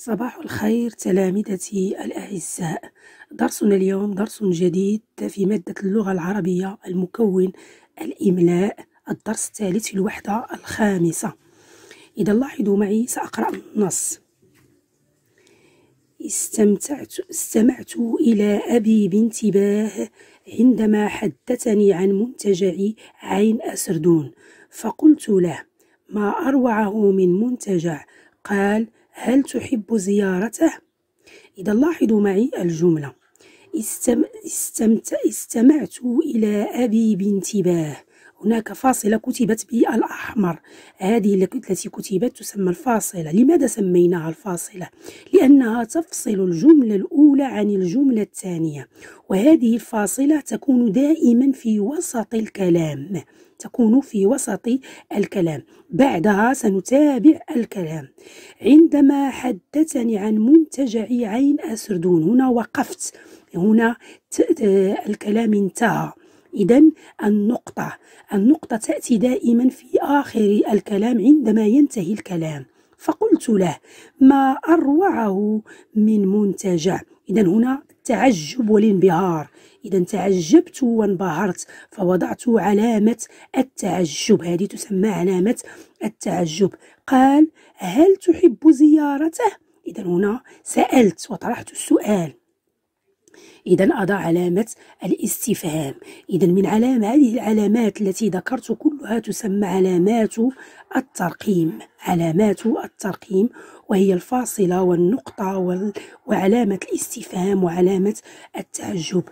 صباح الخير تلامذتي الأعزاء درسنا اليوم درس جديد في مادة اللغة العربية المكون الإملاء الدرس الثالث في الوحدة الخامسة إذا لاحظوا معي سأقرأ النص استمتعت استمعت إلى أبي بانتباه عندما حدثني عن منتجع عين أسردون فقلت له ما أروعه من منتجع قال هل تحب زيارته إذا لاحظوا معي الجملة استم... استمت... استمعت إلى أبي بانتباه هناك فاصلة كتبت بالأحمر هذه التي كتبت تسمى الفاصلة لماذا سميناها الفاصلة؟ لأنها تفصل الجملة الأولى عن الجملة الثانية وهذه الفاصلة تكون دائما في وسط الكلام تكون في وسط الكلام بعدها سنتابع الكلام عندما حدثني عن منتجع عين أسردون هنا وقفت هنا الكلام انتهى إذا النقطة النقطة تأتي دائما في آخر الكلام عندما ينتهي الكلام فقلت له ما أروعه من منتجع إذا هنا التعجب والانبهار إذا تعجبت وانبهرت فوضعت علامة التعجب هذه تسمى علامة التعجب قال هل تحب زيارته؟ إذا هنا سألت وطرحت السؤال إذا أضع علامة الاستفهام إذا من علامة هذه العلامات التي ذكرت كلها تسمى علامات الترقيم علامات الترقيم وهي الفاصلة والنقطة وعلامة الاستفهام وعلامة التعجب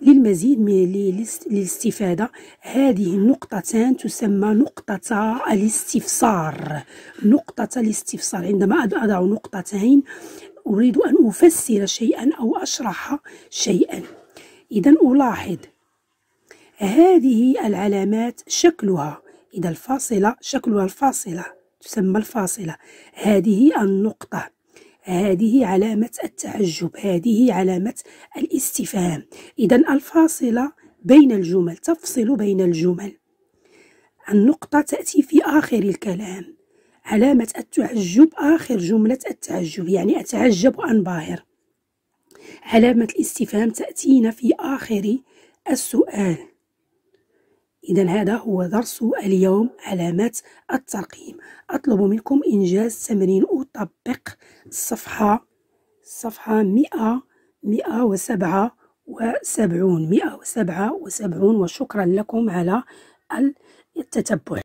للمزيد من للاستفادة هذه النقطتان تسمى نقطة الاستفسار نقطة الاستفسار عندما أضع نقطتين أريد أن أفسر شيئا أو أشرح شيئا إذا ألاحظ هذه العلامات شكلها إذا الفاصلة شكلها الفاصلة تسمى الفاصلة هذه النقطة هذه علامة التعجب هذه علامة الاستفهام إذا الفاصلة بين الجمل تفصل بين الجمل النقطة تأتي في آخر الكلام علامة التعجب آخر جملة التعجب يعني أتعجب وأنبهر علامة الاستفهام تأتينا في آخر السؤال إذا هذا هو درس اليوم علامات الترقيم أطلب منكم إنجاز تمرين أطبق الصفحة صفحة 100 وسبعة وسبعون وشكرا لكم على التتبع